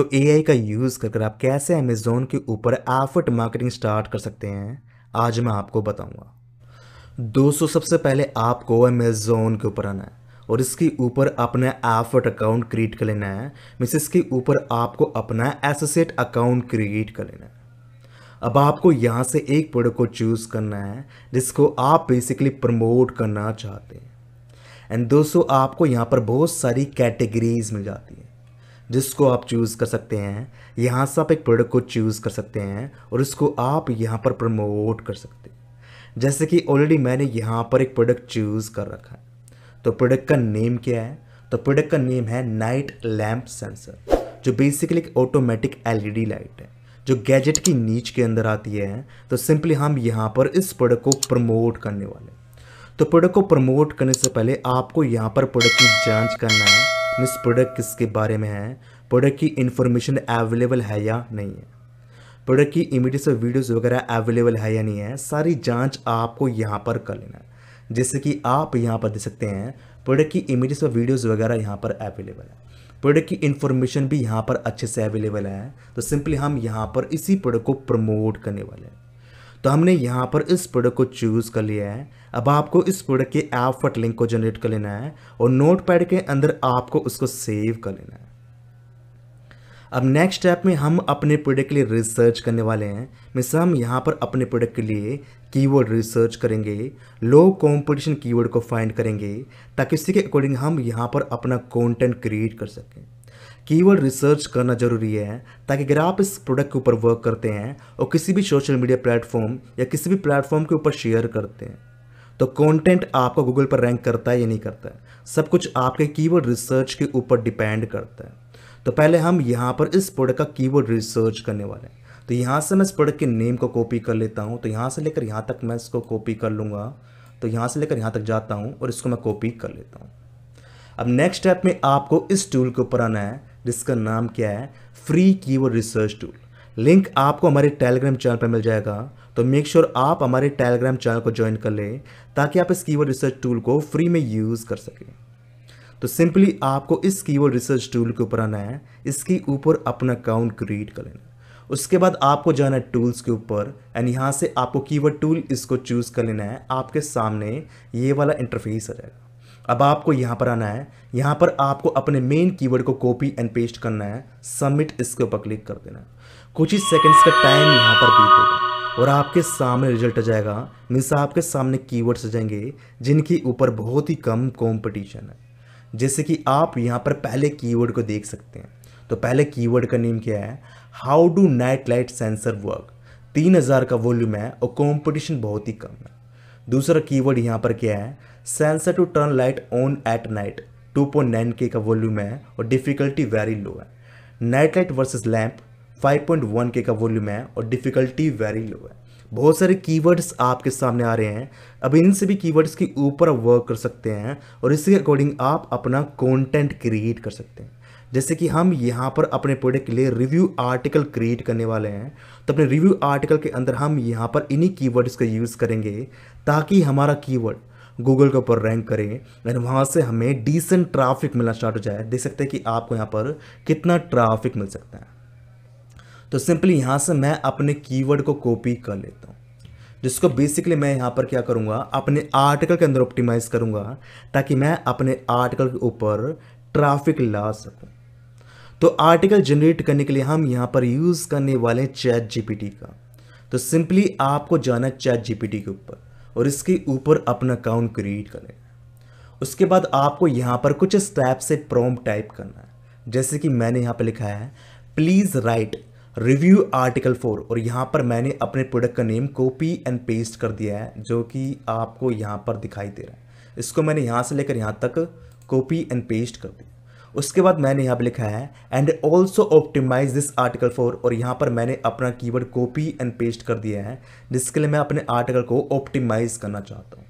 तो ए का यूज़ कर आप कैसे अमेज़ोन के ऊपर एफर्ट मार्केटिंग स्टार्ट कर सकते हैं आज मैं आपको बताऊंगा दोस्तों सबसे पहले आपको अमेज़ोन के ऊपर आना है और इसके ऊपर अपना एफर्ट अकाउंट क्रिएट कर लेना है मिस इसके ऊपर आपको अपना एसोसिएट अकाउंट क्रिएट कर लेना है अब आपको यहाँ से एक प्रोडक्ट को चूज़ करना है जिसको आप बेसिकली प्रमोट करना चाहते हैं एंड दोस्तों आपको यहाँ पर बहुत सारी कैटेगरीज मिल जाती हैं जिसको आप चूज़ कर सकते हैं यहाँ से आप एक प्रोडक्ट को चूज़ कर सकते हैं और उसको आप यहाँ पर प्रमोट कर सकते हैं जैसे कि ऑलरेडी मैंने यहाँ पर एक प्रोडक्ट चूज़ कर रखा है तो प्रोडक्ट का नेम क्या है तो प्रोडक्ट का नेम है नाइट लैम्प सेंसर जो बेसिकली एक ऑटोमेटिक एलईडी लाइट है जो गैजेट की नीच के अंदर आती है तो सिंपली हम यहाँ पर इस प्रोडक्ट को प्रमोट करने वाले तो प्रोडक्ट को प्रमोट करने से पहले आपको यहाँ पर प्रोडक्ट की जांच करना है मिस प्रोडक्ट किसके बारे में है प्रोडक्ट की इन्फॉर्मेशन अवेलेबल है या नहीं है प्रोडक्ट की इमेजेस और वीडियोस वगैरह अवेलेबल है या नहीं है सारी जांच आपको यहाँ पर कर लेना है जैसे कि आप यहाँ पर देख सकते हैं प्रोडक्ट की इमेजेस और वीडियोस वगैरह यहाँ पर अवेलेबल है प्रोडक्ट की इन्फॉर्मेशन भी यहाँ पर अच्छे से अवेलेबल है तो सिंपली हम यहाँ पर इसी प्रोडक्ट को प्रमोट करने वाले हैं तो हमने यहाँ पर इस प्रोडक्ट को चूज़ कर लिया है अब आपको इस प्रोडक्ट के ऐप फट लिंक को जनरेट कर लेना है और नोट के अंदर आपको उसको सेव कर लेना है अब नेक्स्ट स्टेप में हम अपने प्रोडक्ट के लिए रिसर्च करने वाले हैं मिस हम यहाँ पर अपने प्रोडक्ट के लिए कीवर्ड रिसर्च करेंगे लो कंपटीशन कीवर्ड को फाइंड करेंगे ताकि इसी के अकॉर्डिंग हम यहाँ पर अपना कंटेंट क्रिएट कर सकें कीवर्ड रिसर्च करना जरूरी है ताकि अगर आप इस प्रोडक्ट के ऊपर वर्क करते हैं और किसी भी सोशल मीडिया प्लेटफॉर्म या किसी भी प्लेटफॉर्म के ऊपर शेयर करते हैं तो कंटेंट आपका गूगल पर रैंक करता है या नहीं करता है सब कुछ आपके कीवर्ड रिसर्च के ऊपर डिपेंड करता है तो पहले हम यहाँ पर इस प्रोडक्ट का कीवर्ड रिसर्च करने वाले हैं तो यहाँ से मैं इस प्रोडक्ट के नेम को कॉपी कर लेता हूँ तो यहाँ से लेकर यहाँ तक मैं इसको कॉपी कर लूँगा तो यहाँ से लेकर यहाँ तक जाता हूँ और इसको मैं कॉपी कर लेता हूँ अब नेक्स्ट स्टेप में आपको इस टूल के ऊपर आना है जिसका नाम क्या है free keyword research tool link आपको हमारे टेलीग्राम चैनल पर मिल जाएगा तो मेक श्योर sure आप हमारे टेलीग्राम चैनल को ज्वाइन कर लें ताकि आप इस कीवर्ड रिसर्च टूल को फ्री में यूज़ कर सकें तो सिंपली आपको इस कीवर्ड रिसर्च टूल के ऊपर आना है इसके ऊपर अपना अकाउंट क्रिएट कर लेना उसके बाद आपको जाना है टूल्स के ऊपर एंड यहाँ से आपको कीवर्ड टूल इसको चूज़ कर लेना है आपके सामने ये वाला इंटरफेस आ जाएगा अब आपको यहाँ पर आना है यहाँ पर आपको अपने मेन कीवर्ड को कॉपी एंड पेस्ट करना है सबमिट इसके ऊपर क्लिक कर देना है कुछ ही सेकंड्स का टाइम यहाँ पर बीतेगा और आपके सामने रिजल्ट आ जाएगा मीन्स आपके सामने कीवर्ड्स आ जाएंगे जिनके ऊपर बहुत ही कम कॉम्पिटिशन है जैसे कि आप यहाँ पर पहले कीवर्ड को देख सकते हैं तो पहले कीवर्ड का नेम क्या है how do night light sensor work तीन हज़ार का वॉल्यूम है और कंपटीशन बहुत ही कम है दूसरा कीवर्ड यहाँ पर क्या है sensor to turn light on at night 2.9 के का वॉल्यूम है और डिफ़िकल्टी वेरी लो है नाइट लाइट वर्सेज लैम्प 5.1 के का वॉल्यूम है और डिफ़िकल्टी वेरी लो है बहुत सारे कीवर्ड्स आपके सामने आ रहे हैं अब इन सभी कीवर्ड्स के ऊपर वर्क कर सकते हैं और इसके अकॉर्डिंग आप अपना कंटेंट क्रिएट कर सकते हैं जैसे कि हम यहाँ पर अपने प्रोडक्ट के लिए रिव्यू आर्टिकल क्रिएट करने वाले हैं तो अपने रिव्यू आर्टिकल के अंदर हम यहाँ पर इन्हीं कीवर्ड्स का यूज़ करेंगे ताकि हमारा कीवर्ड गूगल के ऊपर रैंक करें एंड वहाँ से हमें डिसेंट ट्राफिक मिलना स्टार्ट हो जाए देख सकते हैं कि आपको यहाँ पर कितना ट्राफिक मिल सकता है तो सिंपली यहाँ से मैं अपने कीवर्ड को कॉपी कर लेता हूँ जिसको बेसिकली मैं यहाँ पर क्या करूँगा अपने आर्टिकल के अंदर ऑप्टिमाइज़ करूँगा ताकि मैं अपने आर्टिकल के ऊपर ट्राफिक ला सकूँ तो आर्टिकल जनरेट करने के लिए हम यहाँ पर यूज़ करने वाले हैं चैट जी का तो सिंपली आपको जाना चैट जी के ऊपर और इसके ऊपर अपना अकाउंट क्रिएट करें उसके बाद आपको यहाँ पर कुछ स्टेप से प्रॉम टाइप करना है जैसे कि मैंने यहाँ पर लिखा है please write review article four और यहाँ पर मैंने अपने प्रोडक्ट का नेम कॉपी एंड पेस्ट कर दिया है जो कि आपको यहाँ पर दिखाई दे रहा है इसको मैंने यहाँ से लेकर यहाँ तक कॉपी एंड पेस्ट कर दिया उसके बाद मैंने यहाँ पे लिखा है and also optimize this article for और यहाँ पर मैंने अपना कीवर्ड कॉपी एंड पेस्ट कर दिया है जिसके लिए मैं अपने आर्टिकल को ऑप्टिमाइज करना चाहता हूँ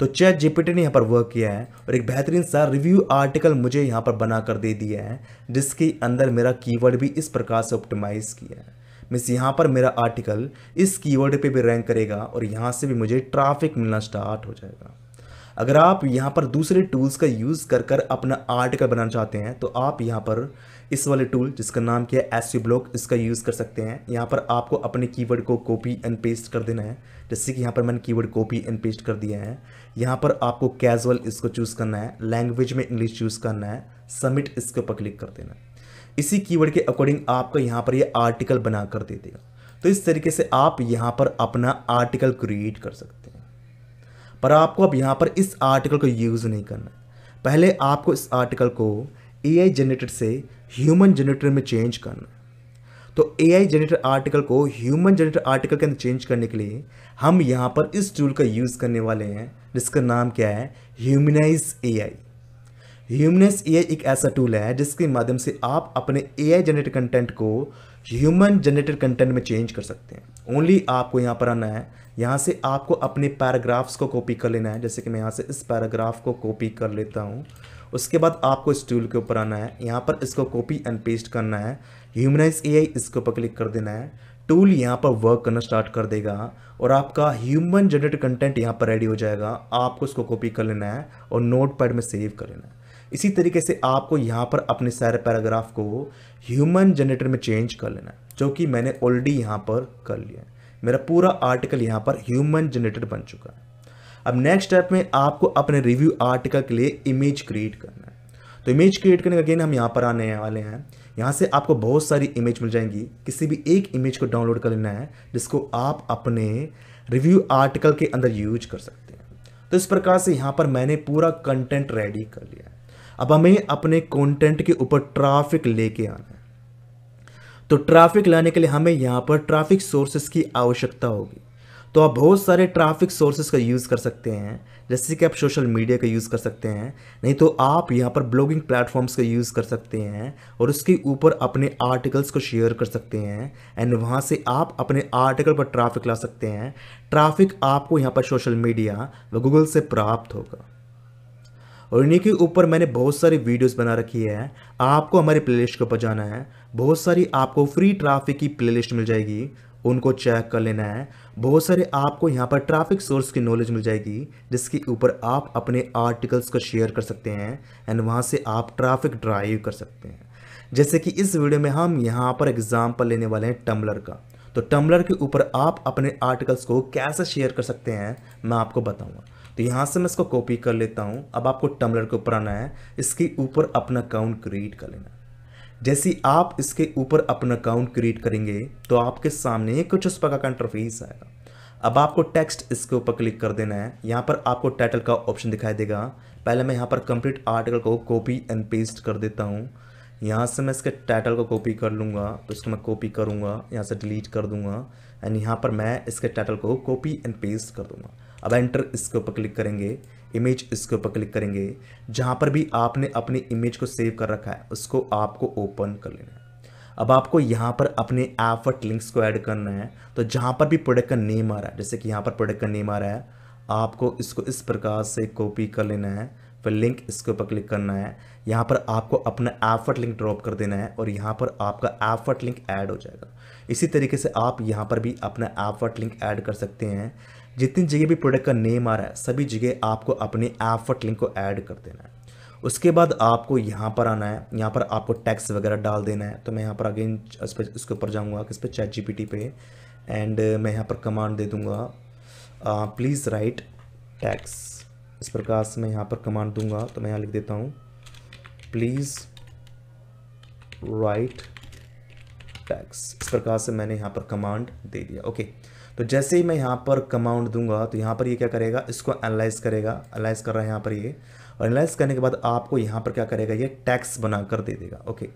तो चैट जीपीटी ने यहाँ पर वर्क किया है और एक बेहतरीन सा रिव्यू आर्टिकल मुझे यहाँ पर बना कर दे दिया है जिसके अंदर मेरा कीवर्ड भी इस प्रकार से ऑप्टिमाइज़ किया है मीन्स यहाँ पर मेरा आर्टिकल इस कीवर्ड पे भी रैंक करेगा और यहाँ से भी मुझे ट्रैफिक मिलना स्टार्ट हो जाएगा अगर आप यहाँ पर दूसरे टूल्स का यूज़ कर कर अपना आर्ट का बनाना चाहते हैं तो आप यहाँ पर इस वाले टूल जिसका नाम क्या है एस ब्लॉक इसका यूज़ कर सकते हैं यहाँ पर आपको अपने कीवर्ड को कॉपी एंड पेस्ट कर देना है जैसे कि यहाँ पर मैंने कीवर्ड कॉपी एंड पेस्ट कर दिया है यहाँ पर आपको कैजुअल इसको चूज़ करना है लैंग्वेज में इंग्लिश चूज़ करना है सबमिट इसके ऊपर क्लिक कर देना है इसी कीवर्ड के अकॉर्डिंग आपका यहाँ पर ये यह आर्टिकल बना कर दे देगा तो इस तरीके से आप यहाँ पर अपना आर्टिकल क्रिएट कर सकते हैं पर आपको अब यहाँ पर इस आर्टिकल को यूज़ नहीं करना पहले आपको इस आर्टिकल को ए आई जनरेटर से ह्यूमन जनरेटर में चेंज करना है तो ए आई जनरेटर आर्टिकल को ह्यूमन जनरेटर आर्टिकल के अंदर चेंज करने के लिए हम यहाँ पर इस टूल का यूज़ करने वाले हैं जिसका नाम क्या है ह्यूमनाइज ए आई ह्यूमनाइज ए आई एक ऐसा टूल है जिसके माध्यम से आप अपने ए आई जनरेटर कंटेंट को ह्यूमन जनरेटर कंटेंट में चेंज कर सकते हैं ओनली आपको यहाँ पर आना है यहाँ से आपको अपने पैराग्राफ्स को कॉपी कर लेना है जैसे कि मैं यहाँ से इस पैराग्राफ को कॉपी कर लेता हूँ उसके बाद आपको इस टूल के ऊपर आना है यहाँ पर इसको कॉपी एंड पेस्ट करना है ह्यूमनाइज ए इसके ऊपर क्लिक कर देना है टूल यहाँ पर वर्क करना स्टार्ट कर देगा और आपका ह्यूमन जनरेटेड कंटेंट यहाँ पर रेडी हो जाएगा आपको इसको कॉपी कर लेना है और नोट पैड में सेव कर लेना है इसी तरीके से आपको यहाँ पर अपने सारे पैराग्राफ को ह्यूमन जनरेटर में चेंज कर लेना है जो कि मैंने ऑलरेडी यहाँ पर कर लिया है मेरा पूरा आर्टिकल यहाँ पर ह्यूमन जनरेटेड बन चुका है अब नेक्स्ट स्टेप में आपको अपने रिव्यू आर्टिकल के लिए इमेज क्रिएट करना है तो इमेज क्रिएट करने का अगेन हम यहाँ पर आने वाले हैं यहाँ से आपको बहुत सारी इमेज मिल जाएंगी किसी भी एक इमेज को डाउनलोड कर लेना है जिसको आप अपने रिव्यू आर्टिकल के अंदर यूज कर सकते हैं तो इस प्रकार से यहाँ पर मैंने पूरा कंटेंट रेडी कर लिया है अब हमें अपने कंटेंट के ऊपर ट्रैफिक लेके आना है तो ट्रैफिक लाने के लिए हमें यहाँ पर ट्रैफिक सोर्सेस की आवश्यकता होगी तो आप बहुत सारे ट्रैफिक सोर्सेज का यूज़ कर सकते हैं जैसे कि आप सोशल मीडिया का यूज़ कर सकते हैं नहीं तो आप यहाँ पर ब्लॉगिंग प्लेटफॉर्म्स का यूज़ कर सकते हैं और उसके ऊपर अपने आर्टिकल्स को शेयर कर सकते हैं एंड वहाँ से आप अपने आर्टिकल पर ट्रैफिक ला सकते हैं ट्रैफिक आपको यहाँ पर सोशल मीडिया व गूगल से प्राप्त होगा और इन्हीं के ऊपर मैंने बहुत सारी वीडियोस बना रखी है आपको हमारे प्लेलिस्ट के ऊपर जाना है बहुत सारी आपको फ्री ट्रैफिक की प्लेलिस्ट मिल जाएगी उनको चेक कर लेना है बहुत सारे आपको यहाँ पर ट्रैफिक सोर्स की नॉलेज मिल जाएगी जिसके ऊपर आप अपने आर्टिकल्स को शेयर कर सकते हैं एंड वहाँ से आप ट्रैफिक ड्राइव कर सकते हैं जैसे कि इस वीडियो में हम यहाँ पर एग्जाम्पल लेने वाले हैं टम्बलर का तो टम्बलर के ऊपर आप अपने आर्टिकल्स को कैसे शेयर कर सकते हैं मैं आपको बताऊँगा तो यहाँ से मैं इसको कॉपी कर लेता हूँ अब आपको टम्बलर के ऊपर आना है इसके ऊपर अपना अकाउंट क्रिएट कर लेना जैसे आप इसके ऊपर अपना अकाउंट क्रिएट करेंगे तो आपके सामने कुछ उस प्रकार का इंटरफेस आएगा अब आपको टेक्स्ट इसके ऊपर क्लिक कर देना है यहाँ पर आपको टाइटल का ऑप्शन दिखाई देगा पहले मैं यहाँ पर कंप्लीट आर्टिकल को कॉपी एंड पेस्ट कर देता हूँ यहाँ से मैं इसके टाइटल को कॉपी कर लूँगा तो इसको मैं कॉपी करूँगा यहाँ से डिलीट कर दूँगा एंड यहाँ पर मैं इसके टाइटल को कॉपी एंड पेस्ट कर दूँगा अब एंटर इसके ऊपर क्लिक करेंगे इमेज इसके ऊपर क्लिक करेंगे जहाँ पर भी आपने अपनी इमेज को सेव कर रखा है उसको आपको ओपन कर लेना है अब आपको यहाँ पर अपने एफर्ट लिंक्स को ऐड करना है तो जहाँ पर भी प्रोडक्ट का नेम आ रहा है जैसे कि यहाँ पर प्रोडक्ट का नेम आ रहा है आपको इसको इस प्रकार से कॉपी कर लेना है फिर लिंक इसके ऊपर क्लिक करना है यहाँ पर आपको अपना एफर्ट लिंक ड्रॉप कर देना है और यहाँ पर आपका एफर्ट लिंक ऐड हो जाएगा इसी तरीके से आप यहाँ पर भी अपना वर्ट लिंक ऐड कर सकते हैं जितनी जगह भी प्रोडक्ट का नेम आ रहा है सभी जगह आपको अपने वर्ट लिंक को ऐड कर देना है उसके बाद आपको यहाँ पर आना है यहाँ पर आपको टैक्स वगैरह डाल देना है तो मैं यहाँ पर अगेन इस पर इसके ऊपर जाऊँगा किस पर चैट जी पे एंड मैं यहाँ पर कमांड दे दूँगा प्लीज़ राइट टैक्स इस प्रकार से मैं यहाँ पर कमांड दूँगा तो मैं यहाँ लिख देता हूँ प्लीज़ राइट टैक्स इस प्रकार से मैंने यहाँ पर कमांड दे दिया ओके तो जैसे ही मैं यहाँ पर कमांड दूंगा तो यहाँ पर ये यह क्या करेगा इसको एनालाइज करेगा एनालाइज कर रहा है यहाँ पर ये यह। और एनालाइज करने के बाद आपको यहाँ पर क्या करेगा ये टैक्स बनाकर दे देगा ओके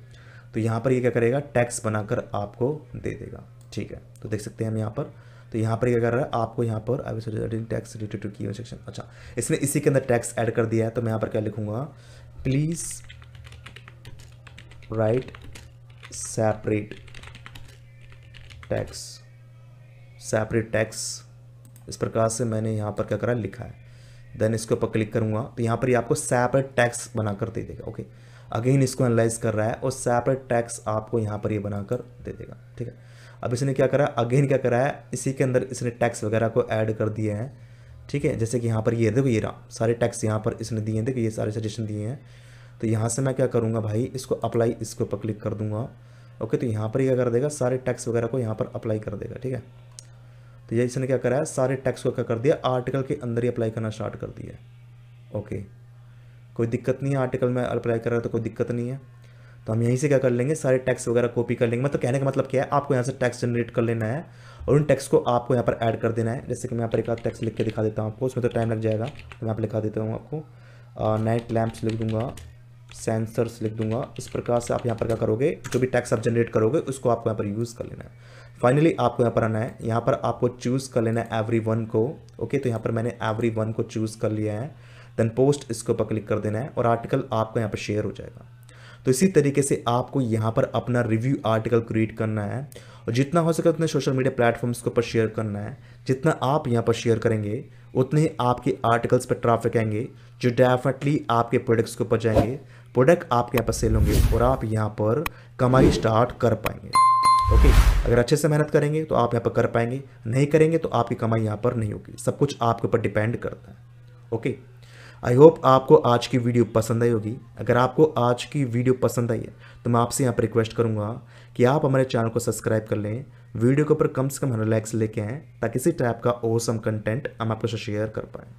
तो यहाँ पर ये यह क्या करेगा टैक्स बनाकर आपको दे देगा ठीक है तो देख सकते हैं हम यहाँ पर तो यहाँ पर क्या कर रहा है आपको यहाँ पर रिगार्डिंग टैक्स रिलेटेड टू की सेक्शन अच्छा इसने इसी के अंदर टैक्स ऐड कर दिया है तो मैं यहाँ पर क्या लिखूंगा please write separate tax separate tax इस प्रकार से मैंने यहाँ पर क्या करा लिखा है देन इसके ऊपर क्लिक करूँगा तो यहाँ पर ये आपको सेपरेट टैक्स बनाकर दे देगा ओके अगेन इसको एनालाइज कर रहा है और सेपरेट टैक्स आपको यहाँ पर ये यह बनाकर दे देगा ठीक है अब इसने क्या करा अगेन क्या करा है इसी के अंदर इसने टैक्स वगैरह को ऐड कर दिए हैं ठीक है जैसे कि यहाँ पर ये देखो ये रहा सारे टैक्स यहाँ पर इसने दिए हैं देखो ये सारे सजेशन दिए हैं तो यहाँ से मैं क्या करूँगा भाई इसको अप्लाई इसके ऊपर क्लिक कर दूँगा ओके तो यहाँ पर क्या कर देगा सारे टैक्स वगैरह को यहाँ पर अप्लाई कर देगा ठीक है तो ये इसने क्या करा है सारे टैक्स को क्या कर दिया आर्टिकल के अंदर ही अप्लाई करना स्टार्ट कर दिया ओके कोई दिक्कत नहीं है आर्टिकल में अप्लाई कर रहा तो कोई दिक्कत नहीं है तो हम यहीं से क्या कर लेंगे सारे टैक्स वगैरह कॉपी कर लेंगे मतलब कहने का मतलब क्या है आपको यहाँ से टैक्स जनरेट कर लेना है और उन टैक्स को आपको यहाँ पर ऐड कर देना है जैसे कि मैं यहाँ पर एक बार टैक्स लिख के दिखा देता हूँ आपको उसमें तो टाइम लग जाएगा तो मैं यहाँ पर लिखा देता हूँ आपको नाइट लैम्प्स लिख दूंगा सेंसर्स लिख दूंगा इस प्रकार से आप यहाँ पर क्या करोगे जो भी टैक्स आप जनरेट करोगे उसको आपको यहाँ पर यूज़ कर लेना है फाइनली आपको यहाँ पर आना है यहाँ पर आपको चूज़ कर लेना है एवरी वन को ओके तो यहाँ पर मैंने एवरी वन को चूज़ कर लिया है देन पोस्ट इसके ऊपर क्लिक कर देना है और आर्टिकल आपको यहाँ पर शेयर हो जाएगा तो इसी तरीके से आपको यहाँ पर अपना रिव्यू आर्टिकल क्रिएट करना है और जितना हो सके उतने सोशल मीडिया प्लेटफॉर्म्स के ऊपर शेयर करना है जितना आप यहाँ पर शेयर करेंगे उतने ही आपके आर्टिकल्स पर ट्रैफिक आएंगे जो डेफिनेटली आपके प्रोडक्ट्स के ऊपर जाएंगे प्रोडक्ट आपके यहाँ पर सेल होंगे और आप यहाँ पर कमाई स्टार्ट कर पाएंगे ओके अगर अच्छे से मेहनत करेंगे तो आप यहाँ पर कर पाएंगे नहीं करेंगे तो आपकी कमाई यहाँ पर नहीं होगी सब कुछ आपके ऊपर डिपेंड करता है ओके आई होप आपको आज की वीडियो पसंद आई होगी अगर आपको आज की वीडियो पसंद आई है तो मैं आपसे यहाँ पर रिक्वेस्ट करूँगा कि आप हमारे चैनल को सब्सक्राइब कर लें वीडियो के ऊपर कम से कम हंड्रेड लाइक्स लेके आए ताकि इसी टाइप का ओसम कंटेंट हम आपके साथ शेयर कर पाएँ